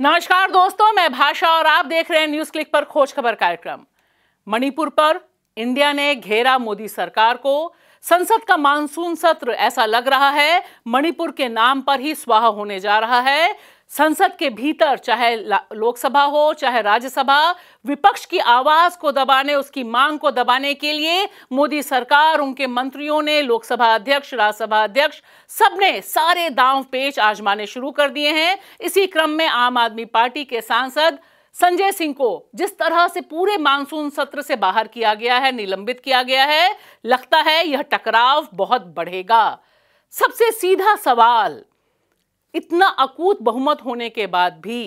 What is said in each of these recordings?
नमस्कार दोस्तों मैं भाषा और आप देख रहे हैं न्यूज क्लिक पर खोज खबर कार्यक्रम मणिपुर पर इंडिया ने घेरा मोदी सरकार को संसद का मानसून सत्र ऐसा लग रहा है मणिपुर के नाम पर ही स्वाहा होने जा रहा है संसद के भीतर चाहे लोकसभा हो चाहे राज्यसभा विपक्ष की आवाज को दबाने उसकी मांग को दबाने के लिए मोदी सरकार उनके मंत्रियों ने लोकसभा अध्यक्ष राज्यसभा अध्यक्ष सबने सारे दांव पेच आजमाने शुरू कर दिए हैं इसी क्रम में आम आदमी पार्टी के सांसद संजय सिंह को जिस तरह से पूरे मानसून सत्र से बाहर किया गया है निलंबित किया गया है लगता है यह टकराव बहुत बढ़ेगा सबसे सीधा सवाल इतना अकूत बहुमत होने के बाद भी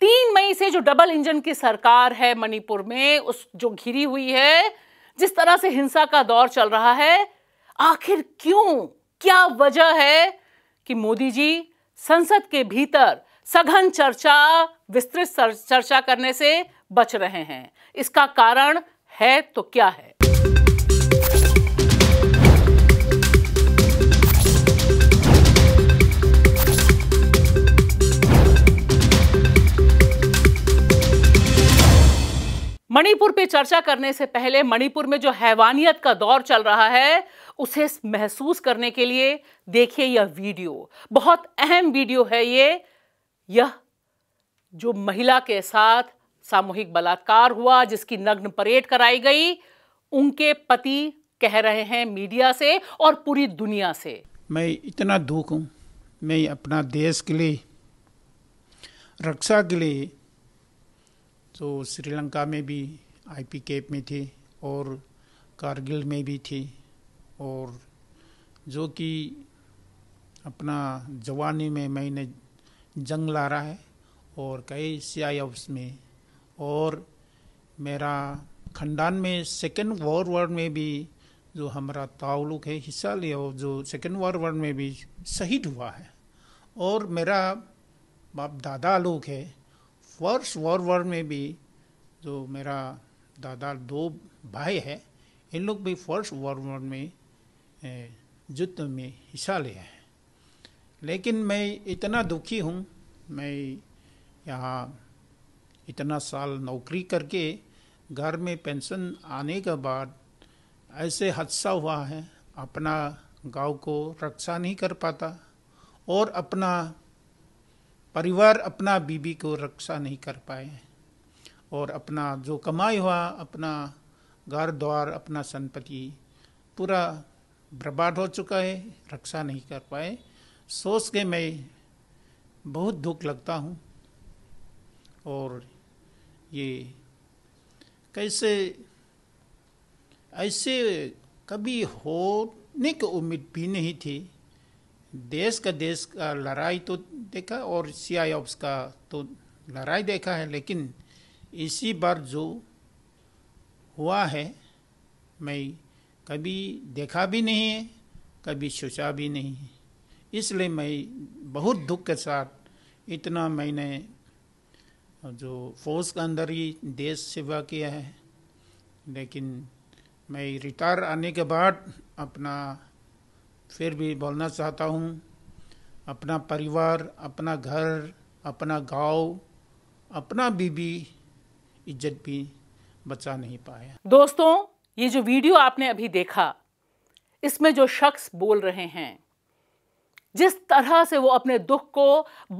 तीन मई से जो डबल इंजन की सरकार है मणिपुर में उस जो घिरी हुई है जिस तरह से हिंसा का दौर चल रहा है आखिर क्यों क्या वजह है कि मोदी जी संसद के भीतर सघन चर्चा विस्तृत चर्चा करने से बच रहे हैं इसका कारण है तो क्या है मणिपुर पे चर्चा करने से पहले मणिपुर में जो हैवानियत का दौर चल रहा है उसे महसूस करने के लिए देखिए यह वीडियो बहुत अहम वीडियो है ये यह जो महिला के साथ सामूहिक बलात्कार हुआ जिसकी नग्न परेड कराई गई उनके पति कह रहे हैं मीडिया से और पूरी दुनिया से मैं इतना दुख हूँ मैं अपना देश के लिए रक्षा के लिए तो श्रीलंका में भी आईपी कैप में थी और कारगिल में भी थी और जो कि अपना जवानी में मैंने जंग लारा है और कई सीआईएफ्स में और मेरा खंडान में सेकेंड वर्ल्ड में भी जो हमारा ताल्लुक है हिस्सा लिया और जो सेकेंड वर्ल्ड में भी शहीद हुआ है और मेरा बाप दादा लोग है फर्स्ट वॉर वॉर में भी जो मेरा दादा दो भाई है इन लोग भी फर्स्ट वॉर वॉर में युद्ध में हिस्सा लिया है लेकिन मैं इतना दुखी हूँ मैं यहाँ इतना साल नौकरी करके घर में पेंशन आने के बाद ऐसे हादसा हुआ है अपना गांव को रक्षा नहीं कर पाता और अपना परिवार अपना बीबी को रक्षा नहीं कर पाए और अपना जो कमाई हुआ अपना घर द्वार अपना संपत्ति पूरा बर्बाद हो चुका है रक्षा नहीं कर पाए सोच के मैं बहुत दुख लगता हूँ और ये कैसे ऐसे कभी होने की उम्मीद भी नहीं थी देश का देश का लड़ाई तो देखा और सी आई ऑफ्स का तो लड़ाई देखा है लेकिन इसी बार जो हुआ है मैं कभी देखा भी नहीं है कभी सोचा भी नहीं है इसलिए मैं बहुत दुख के साथ इतना मैंने जो फौज के अंदर ही देश सेवा किया है लेकिन मैं रिटायर आने के बाद अपना फिर भी बोलना चाहता हूँ अपना परिवार अपना घर अपना गांव अपना बीबी इज्जत भी बचा नहीं पाया दोस्तों ये जो वीडियो आपने अभी देखा इसमें जो शख्स बोल रहे हैं जिस तरह से वो अपने दुख को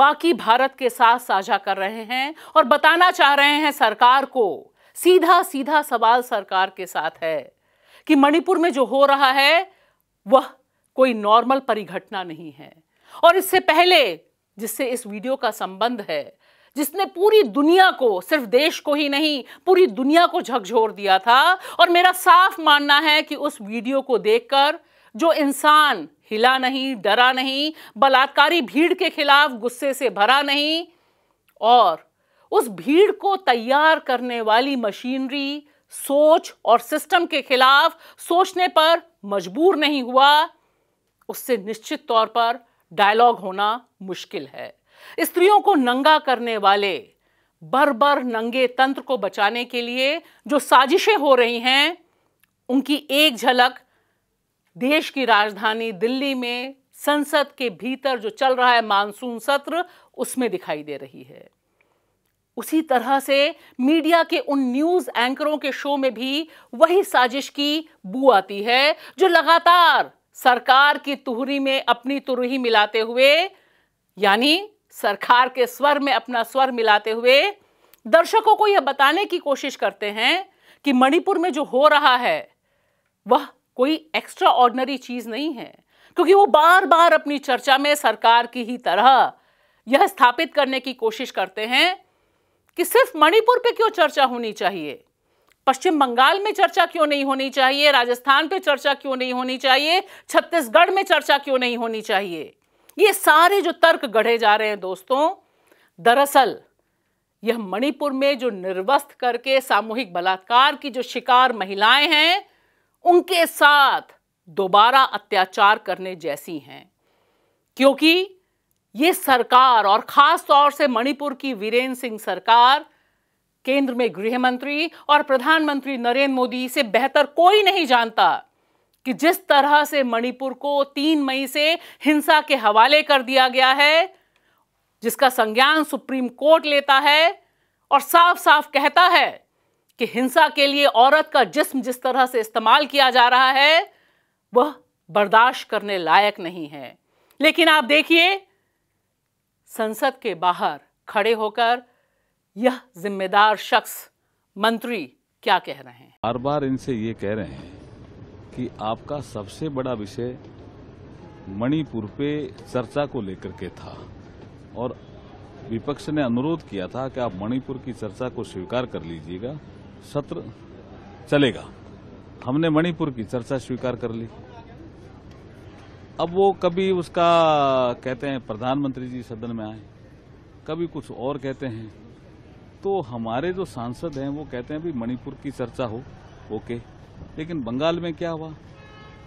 बाकी भारत के साथ साझा कर रहे हैं और बताना चाह रहे हैं सरकार को सीधा सीधा सवाल सरकार के साथ है कि मणिपुर में जो हो रहा है वह कोई नॉर्मल परिघटना नहीं है और इससे पहले जिससे इस वीडियो का संबंध है जिसने पूरी दुनिया को सिर्फ देश को ही नहीं पूरी दुनिया को झकझोर दिया था और मेरा साफ मानना है कि उस वीडियो को देखकर जो इंसान हिला नहीं डरा नहीं बलात्कारी भीड़ के खिलाफ गुस्से से भरा नहीं और उस भीड़ को तैयार करने वाली मशीनरी सोच और सिस्टम के खिलाफ सोचने पर मजबूर नहीं हुआ उससे निश्चित तौर पर डायलॉग होना मुश्किल है स्त्रियों को नंगा करने वाले बर बर नंगे तंत्र को बचाने के लिए जो साजिशें हो रही हैं उनकी एक झलक देश की राजधानी दिल्ली में संसद के भीतर जो चल रहा है मानसून सत्र उसमें दिखाई दे रही है उसी तरह से मीडिया के उन न्यूज एंकरों के शो में भी वही साजिश की बू आती है जो लगातार सरकार की तुहरी में अपनी तुरही मिलाते हुए यानी सरकार के स्वर में अपना स्वर मिलाते हुए दर्शकों को यह बताने की कोशिश करते हैं कि मणिपुर में जो हो रहा है वह कोई एक्स्ट्रा ऑर्डनरी चीज़ नहीं है क्योंकि वो बार बार अपनी चर्चा में सरकार की ही तरह यह स्थापित करने की कोशिश करते हैं कि सिर्फ मणिपुर पे क्यों चर्चा होनी चाहिए पश्चिम बंगाल में चर्चा क्यों नहीं होनी चाहिए राजस्थान पे चर्चा क्यों नहीं होनी चाहिए छत्तीसगढ़ में चर्चा क्यों नहीं होनी चाहिए ये सारे जो तर्क गढ़े जा रहे हैं दोस्तों दरअसल यह मणिपुर में जो निर्वस्त करके सामूहिक बलात्कार की जो शिकार महिलाएं हैं उनके साथ दोबारा अत्याचार करने जैसी हैं क्योंकि ये सरकार और ख़ास तौर से मणिपुर की वीरेंद्र सिंह सरकार केंद्र में गृह मंत्री और प्रधानमंत्री नरेंद्र मोदी से बेहतर कोई नहीं जानता कि जिस तरह से मणिपुर को तीन मई से हिंसा के हवाले कर दिया गया है जिसका संज्ञान सुप्रीम कोर्ट लेता है और साफ साफ कहता है कि हिंसा के लिए औरत का जिस्म जिस तरह से इस्तेमाल किया जा रहा है वह बर्दाश्त करने लायक नहीं है लेकिन आप देखिए संसद के बाहर खड़े होकर यह जिम्मेदार शख्स मंत्री क्या कह रहे हैं बार बार इनसे ये कह रहे हैं कि आपका सबसे बड़ा विषय मणिपुर पे चर्चा को लेकर के था और विपक्ष ने अनुरोध किया था कि आप मणिपुर की चर्चा को स्वीकार कर लीजिएगा सत्र चलेगा हमने मणिपुर की चर्चा स्वीकार कर ली अब वो कभी उसका कहते हैं प्रधानमंत्री जी सदन में आए कभी कुछ और कहते हैं तो हमारे जो सांसद हैं वो कहते हैं भी मणिपुर की चर्चा हो ओके लेकिन बंगाल में क्या हुआ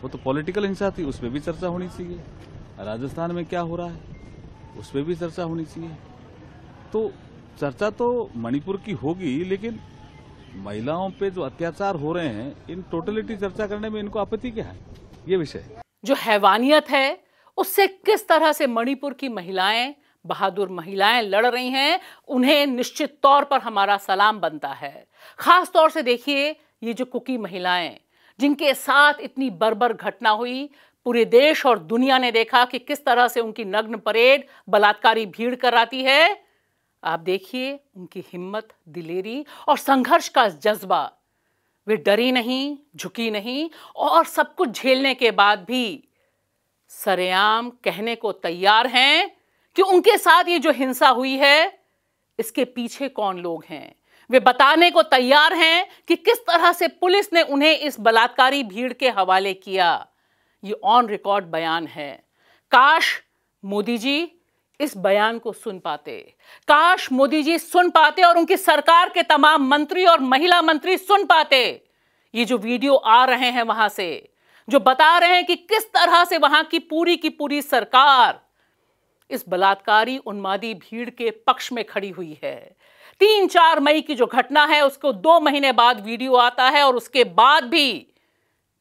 वो तो पॉलिटिकल हिंसा थी उस पर भी चर्चा होनी चाहिए राजस्थान में क्या हो रहा है उस पर भी चर्चा होनी चाहिए तो चर्चा तो मणिपुर की होगी लेकिन महिलाओं पे जो अत्याचार हो रहे हैं इन टोटलिटी चर्चा करने में इनको आपत्ति क्या है ये विषय जो हैवानियत है उससे किस तरह से मणिपुर की महिलाएं बहादुर महिलाएं लड़ रही हैं उन्हें निश्चित तौर पर हमारा सलाम बनता है खास तौर से देखिए ये जो कुकी महिलाएं जिनके साथ इतनी बर्बर घटना हुई पूरे देश और दुनिया ने देखा कि किस तरह से उनकी नग्न परेड बलात्कारी भीड़ कराती है आप देखिए उनकी हिम्मत दिलेरी और संघर्ष का जज्बा वे डरी नहीं झुकी नहीं और सब कुछ झेलने के बाद भी सरेआम कहने को तैयार हैं कि उनके साथ ये जो हिंसा हुई है इसके पीछे कौन लोग हैं वे बताने को तैयार हैं कि किस तरह से पुलिस ने उन्हें इस बलात्कारी भीड़ के हवाले किया ये ऑन रिकॉर्ड बयान है काश मोदी जी इस बयान को सुन पाते काश मोदी जी सुन पाते और उनकी सरकार के तमाम मंत्री और महिला मंत्री सुन पाते ये जो वीडियो आ रहे हैं वहां से जो बता रहे हैं कि किस तरह से वहां की पूरी की पूरी सरकार इस बलात्कारी उन्मादी भीड़ के पक्ष में खड़ी हुई है तीन चार मई की जो घटना है उसको दो महीने बाद वीडियो आता है और उसके बाद भी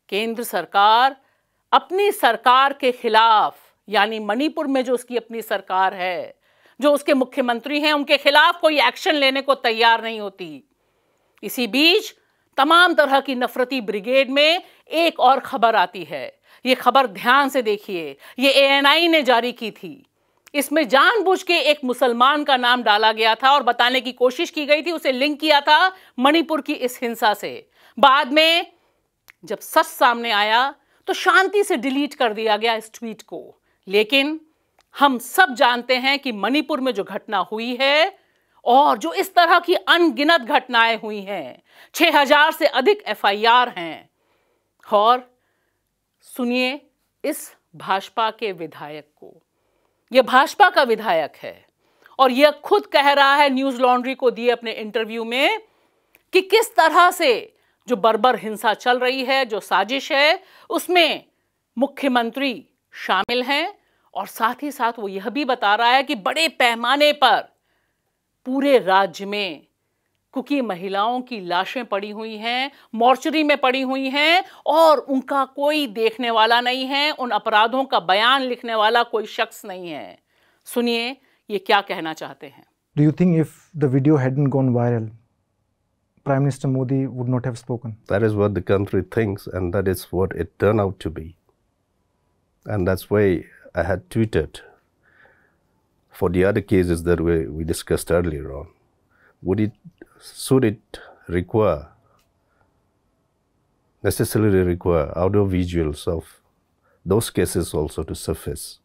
केंद्र सरकार अपनी सरकार के खिलाफ यानी मणिपुर में जो उसकी अपनी सरकार है जो उसके मुख्यमंत्री हैं उनके खिलाफ कोई एक्शन लेने को तैयार नहीं होती इसी बीच तमाम तरह की नफरती ब्रिगेड में एक और खबर आती है ये खबर ध्यान से देखिए ये एएनआई ने जारी की थी इसमें जानबूझ के एक मुसलमान का नाम डाला गया था और बताने की कोशिश की गई थी उसे लिंक किया था मणिपुर की इस हिंसा से बाद में जब सच सामने आया तो शांति से डिलीट कर दिया गया इस ट्वीट को लेकिन हम सब जानते हैं कि मणिपुर में जो घटना हुई है और जो इस तरह की अनगिनत घटनाएं हुई हैं 6000 से अधिक एफआईआर हैं और सुनिए इस भाजपा के विधायक को ये भाजपा का विधायक है और यह खुद कह रहा है न्यूज लॉन्ड्री को दिए अपने इंटरव्यू में कि किस तरह से जो बर्बर हिंसा चल रही है जो साजिश है उसमें मुख्यमंत्री शामिल हैं और साथ ही साथ वो यह भी बता रहा है कि बड़े पैमाने पर पूरे राज्य में क्योंकि महिलाओं की लाशें पड़ी हुई हैं मॉर्चरी में पड़ी हुई हैं और उनका कोई देखने वाला नहीं है उन अपराधों का बयान लिखने वाला कोई शख्स नहीं है सुनिए ये क्या कहना चाहते हैं do you think if the video prime minister Modi would not have spoken that is what the country thinks and that is what it turn out to be and that's why I had tweeted for the other cases that we discussed earlier on would it should it require, necessarily require audio visuals of those cases also to surface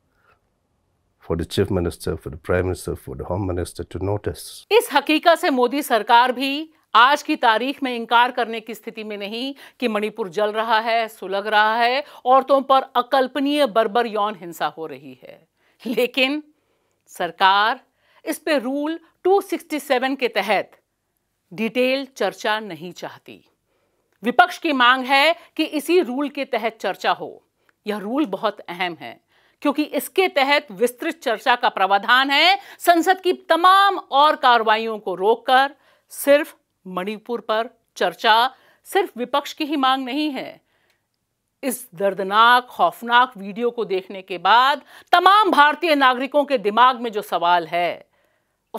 for the chief minister, for the prime minister, for the home minister to notice. इस हकीकत से मोदी सरकार भी आज की तारीख में इनकार करने की स्थिति में नहीं कि मणिपुर जल रहा है सुलग रहा है औरतों पर अकल्पनीय बर्बर यौन हिंसा हो रही है लेकिन सरकार इस पे रूल 267 के तहत डिटेल चर्चा नहीं चाहती विपक्ष की मांग है कि इसी रूल के तहत चर्चा हो यह रूल बहुत अहम है क्योंकि इसके तहत विस्तृत चर्चा का प्रावधान है संसद की तमाम और कार्रवाइयों को रोककर सिर्फ मणिपुर पर चर्चा सिर्फ विपक्ष की ही मांग नहीं है इस दर्दनाक खौफनाक वीडियो को देखने के बाद तमाम भारतीय नागरिकों के दिमाग में जो सवाल है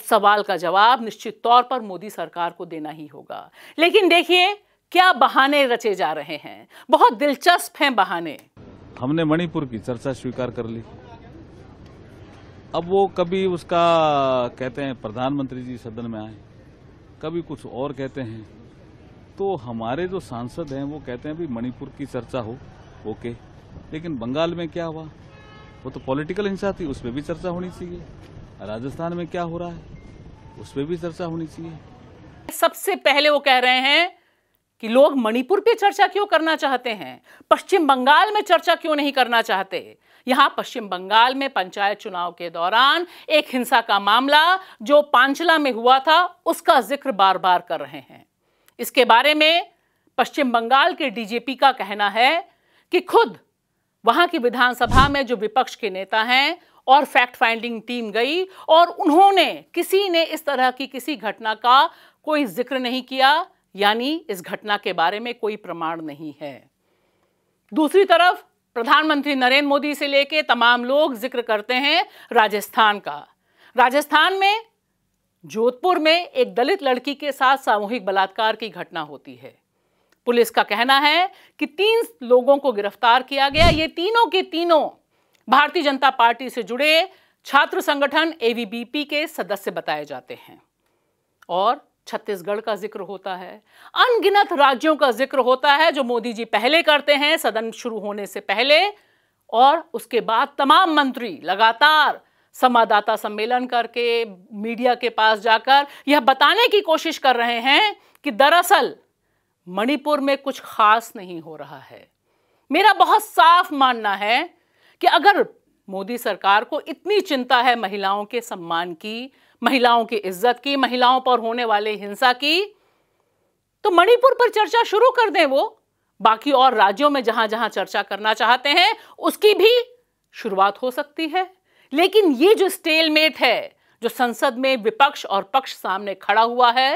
सवाल का जवाब निश्चित तौर पर मोदी सरकार को देना ही होगा लेकिन देखिए क्या बहाने रचे जा रहे हैं बहुत दिलचस्प हैं बहाने हमने मणिपुर की चर्चा स्वीकार कर ली अब वो कभी उसका कहते हैं प्रधानमंत्री जी सदन में आए कभी कुछ और कहते हैं तो हमारे जो सांसद हैं वो कहते हैं भी मणिपुर की चर्चा हो ओके लेकिन बंगाल में क्या हुआ वो तो पॉलिटिकल हिंसा थी उसमें भी चर्चा होनी चाहिए राजस्थान में क्या हो रहा है उस पर भी चर्चा होनी चाहिए सबसे पहले वो कह रहे हैं कि लोग मणिपुर पे चर्चा क्यों करना चाहते हैं पश्चिम बंगाल में चर्चा क्यों नहीं करना चाहते यहां पश्चिम बंगाल में पंचायत चुनाव के दौरान एक हिंसा का मामला जो पांचला में हुआ था उसका जिक्र बार बार कर रहे हैं इसके बारे में पश्चिम बंगाल के डीजीपी का कहना है कि खुद वहां की विधानसभा में जो विपक्ष के नेता हैं और फैक्ट फाइंडिंग टीम गई और उन्होंने किसी ने इस तरह की किसी घटना का कोई जिक्र नहीं किया यानी इस घटना के बारे में कोई प्रमाण नहीं है दूसरी तरफ प्रधानमंत्री नरेंद्र मोदी से लेके तमाम लोग जिक्र करते हैं राजस्थान का राजस्थान में जोधपुर में एक दलित लड़की के साथ सामूहिक बलात्कार की घटना होती है पुलिस का कहना है कि तीन लोगों को गिरफ्तार किया गया ये तीनों के तीनों भारतीय जनता पार्टी से जुड़े छात्र संगठन एवीबीपी के सदस्य बताए जाते हैं और छत्तीसगढ़ का जिक्र होता है अनगिनत राज्यों का जिक्र होता है जो मोदी जी पहले करते हैं सदन शुरू होने से पहले और उसके बाद तमाम मंत्री लगातार संवाददाता सम्मेलन करके मीडिया के पास जाकर यह बताने की कोशिश कर रहे हैं कि दरअसल मणिपुर में कुछ खास नहीं हो रहा है मेरा बहुत साफ मानना है कि अगर मोदी सरकार को इतनी चिंता है महिलाओं के सम्मान की महिलाओं की इज्जत की महिलाओं पर होने वाले हिंसा की तो मणिपुर पर चर्चा शुरू कर दें वो बाकी और राज्यों में जहां जहां चर्चा करना चाहते हैं उसकी भी शुरुआत हो सकती है लेकिन ये जो स्टेलमेट है जो संसद में विपक्ष और पक्ष सामने खड़ा हुआ है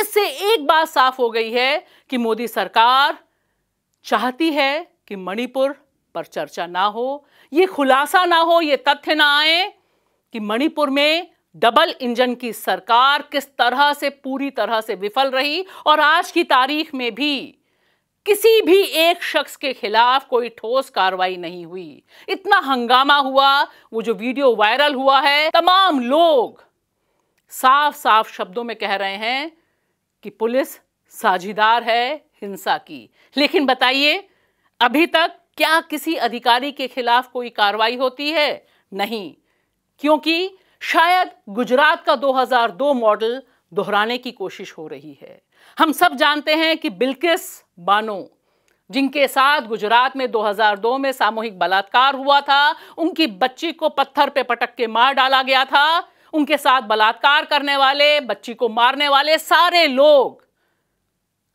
इससे एक बात साफ हो गई है कि मोदी सरकार चाहती है कि मणिपुर पर चर्चा ना हो ये खुलासा ना हो ये तथ्य ना आए कि मणिपुर में डबल इंजन की सरकार किस तरह से पूरी तरह से विफल रही और आज की तारीख में भी किसी भी एक शख्स के खिलाफ कोई ठोस कार्रवाई नहीं हुई इतना हंगामा हुआ वो जो वीडियो वायरल हुआ है तमाम लोग साफ साफ शब्दों में कह रहे हैं कि पुलिस साझीदार है हिंसा की लेकिन बताइए अभी तक क्या किसी अधिकारी के खिलाफ कोई कार्रवाई होती है नहीं क्योंकि शायद गुजरात का 2002 मॉडल दोहराने की कोशिश हो रही है हम सब जानते हैं कि बिल्किस बानो जिनके साथ गुजरात में 2002 में सामूहिक बलात्कार हुआ था उनकी बच्ची को पत्थर पे पटक के मार डाला गया था उनके साथ बलात्कार करने वाले बच्ची को मारने वाले सारे लोग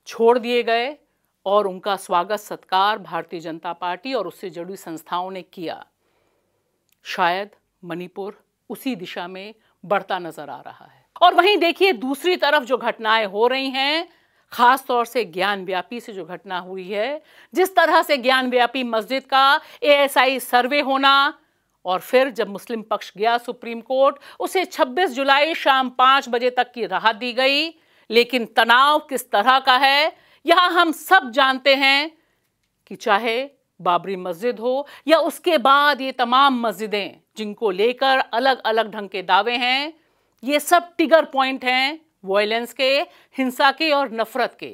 छोड़ दिए गए और उनका स्वागत सत्कार भारतीय जनता पार्टी और उससे जुड़ी संस्थाओं ने किया शायद मणिपुर उसी दिशा में बढ़ता नजर आ रहा है और वहीं देखिए दूसरी तरफ जो घटनाएं हो रही हैं खास तौर से ज्ञान व्यापी से जो घटना हुई है जिस तरह से ज्ञान व्यापी मस्जिद का ए सर्वे होना और फिर जब मुस्लिम पक्ष गया सुप्रीम कोर्ट उसे 26 जुलाई शाम पांच बजे तक की राहत दी गई लेकिन तनाव किस तरह का है यहां हम सब जानते हैं कि चाहे बाबरी मस्जिद हो या उसके बाद ये तमाम मस्जिदें जिनको लेकर अलग अलग ढंग के दावे हैं ये सब टिगर पॉइंट हैं वॉयलेंस के हिंसा के और नफरत के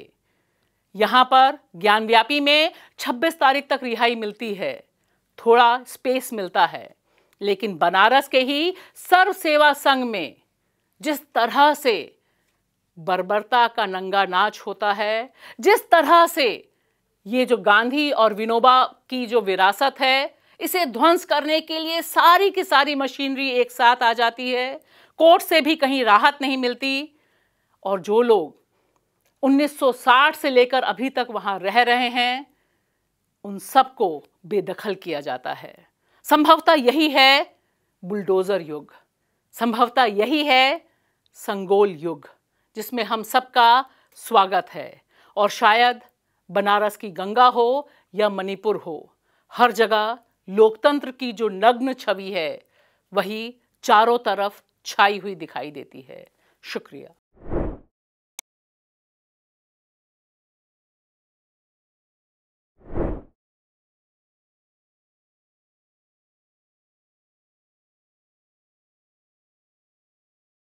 यहां पर ज्ञानव्यापी में 26 तारीख तक रिहाई मिलती है थोड़ा स्पेस मिलता है लेकिन बनारस के ही सर्व सेवा संघ में जिस तरह से बर्बरता का नंगा नाच होता है जिस तरह से ये जो गांधी और विनोबा की जो विरासत है इसे ध्वंस करने के लिए सारी की सारी मशीनरी एक साथ आ जाती है कोर्ट से भी कहीं राहत नहीं मिलती और जो लोग 1960 से लेकर अभी तक वहाँ रह रहे हैं उन सबको बेदखल किया जाता है संभवतः यही है बुलडोज़र युग संभवतः यही है संगोल युग जिसमें हम सबका स्वागत है और शायद बनारस की गंगा हो या मणिपुर हो हर जगह लोकतंत्र की जो नग्न छवि है वही चारों तरफ छाई हुई दिखाई देती है शुक्रिया